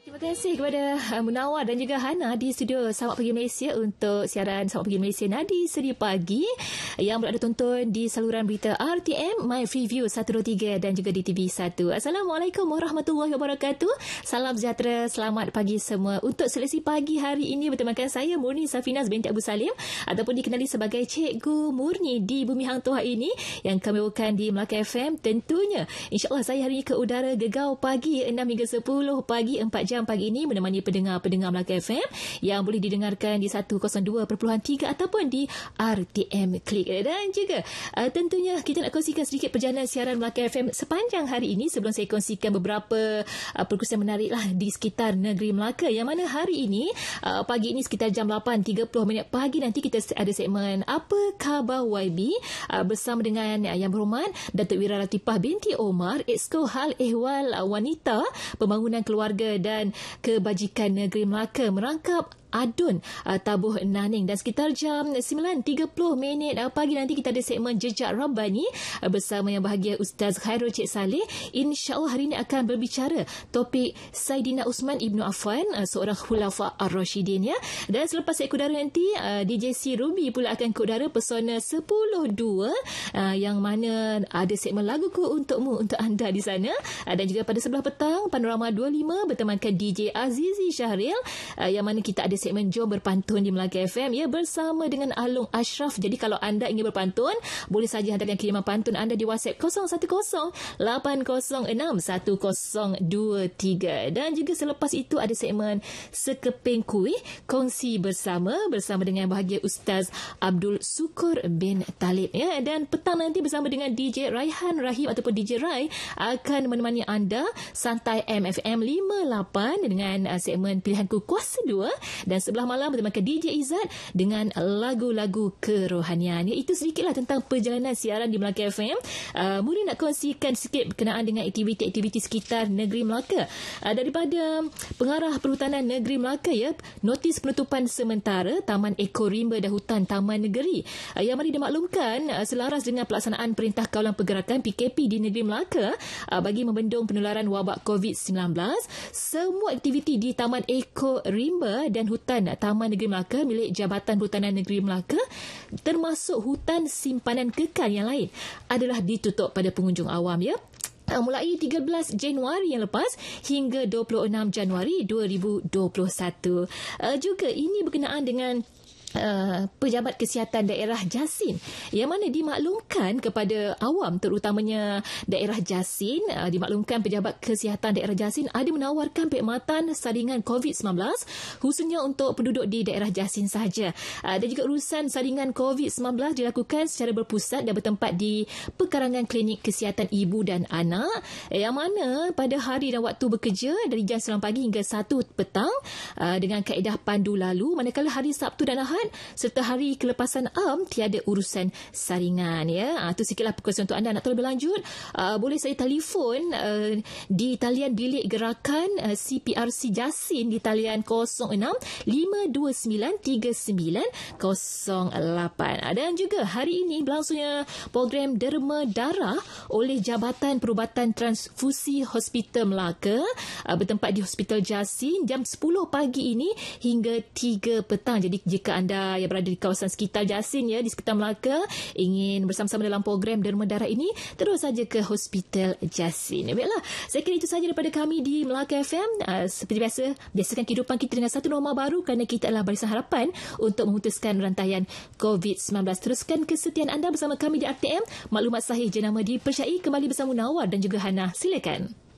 Terima kasih kepada uh, Munawar dan juga Hana di studio Sabah Pagi Malaysia untuk siaran Sabah Pagi Malaysia Nadi Seri Pagi yang berada tonton di saluran berita RTM My Preview 123 dan juga di TV1. Assalamualaikum warahmatullahi wabarakatuh. Salam sejahtera, selamat pagi semua. Untuk seleksi pagi hari ini bertemakan saya Murni Safinas binti Abu Salim ataupun dikenali sebagai Cikgu Murni di Bumi Hang Tuah ini yang kami bukan di Melaka FM tentunya. InsyaAllah saya hari ini ke udara gegau pagi 6 hingga 10 pagi 4 jam pagi ini menemani pendengar-pendengar Melaka FM yang boleh didengarkan di 102.3 ataupun di RTM Click Dan juga eh, tentunya kita nak kongsikan sedikit perjalanan siaran Melaka FM sepanjang hari ini sebelum saya kongsikan beberapa uh, eh, menarik lah di sekitar negeri Melaka yang mana hari ini eh, pagi ini sekitar jam 8.30 minit pagi nanti kita ada segmen Apa Khabar YB bersama dengan uh, yang berhormat Datuk Wira Latifah binti Omar Exco Hal Ehwal Wanita Pembangunan Keluarga dan dan kebajikan negeri Melaka merangkap Adun uh, Tabuh Naning dan sekitar jam 9.30 minit uh, pagi nanti kita ada segmen Jejak Rabbani uh, bersama yang bahagia Ustaz Khairul Cik Saleh insyaAllah hari ini akan berbicara topik Saidina Usman Ibn Affan seorang Khulafa Ar-Rashidin ya. dan selepas saya kudara nanti DJ C. Ruby pula akan kudara persona 10.2 yang mana ada segmen lagu ku untukmu untuk anda di sana dan juga pada sebelah petang Panorama 25 bertemankan DJ Azizi Syahril yang mana kita ada segmen Jom Berpantun di Melaka FM ya bersama dengan Alung Ashraf. Jadi kalau anda ingin berpantun, boleh saja hantarkan kiriman pantun anda di WhatsApp 0108061023. Dan juga selepas itu ada segmen Sekeping Kuih kongsi bersama bersama dengan bahagia Ustaz Abdul Sukur bin Talib ya dan petang nanti bersama dengan DJ Raihan Rahim ataupun DJ Rai akan menemani anda santai MFM 58 dengan uh, segmen pilihanku kuasa 2 dan sebelah malam bertemankan DJ Izzat dengan lagu-lagu kerohanian. Ya, itu sedikitlah tentang perjalanan siaran di Melaka FM. Uh, Muri nak kongsikan sikit berkenaan dengan aktiviti-aktiviti sekitar negeri Melaka. Uh, daripada pengarah perhutanan negeri Melaka ya, notis penutupan sementara Taman Eko Rimba dan Hutan Taman Negeri uh, yang mari dimaklumkan uh, selaras dengan pelaksanaan Perintah Kawalan Pergerakan PKP di negeri Melaka uh, bagi membendung penularan wabak COVID-19, semua aktiviti di Taman Eko Rimba dan Hutan hutan Taman Negeri Melaka milik Jabatan Perhutanan Negeri Melaka termasuk hutan simpanan kekal yang lain adalah ditutup pada pengunjung awam ya ah, mulai 13 Januari yang lepas hingga 26 Januari 2021. Uh, ah, juga ini berkenaan dengan Uh, Pejabat Kesihatan Daerah Jasin yang mana dimaklumkan kepada awam terutamanya daerah Jasin uh, dimaklumkan Pejabat Kesihatan Daerah Jasin ada menawarkan perkhidmatan saringan COVID-19 khususnya untuk penduduk di daerah Jasin sahaja. Uh, dan juga urusan saringan COVID-19 dilakukan secara berpusat dan bertempat di Pekarangan Klinik Kesihatan Ibu dan Anak yang mana pada hari dan waktu bekerja dari jam 9 pagi hingga 1 petang uh, dengan kaedah pandu lalu manakala hari Sabtu dan Ahad kan serta hari kelepasan am tiada urusan saringan ya ah tu sikitlah perkongsian untuk anda nak tahu lebih lanjut uh, boleh saya telefon uh, di talian bilik gerakan uh, ah, CPRC Jasin di talian 0652939 dan juga hari ini berlangsungnya program derma darah oleh Jabatan Perubatan Transfusi Hospital Melaka bertempat di Hospital Jasin jam 10 pagi ini hingga 3 petang jadi jika anda anda yang berada di kawasan sekitar Jasin ya di sekitar Melaka ingin bersama-sama dalam program derma darah ini terus saja ke Hospital Jasin. Ya, baiklah, saya kira itu saja daripada kami di Melaka FM. Uh, ah, seperti biasa, biasakan kehidupan kita dengan satu norma baru kerana kita adalah barisan harapan untuk memutuskan rantaian COVID-19. Teruskan kesetiaan anda bersama kami di RTM. Maklumat sahih jenama dipercayai kembali bersama Nawar dan juga Hana. Silakan.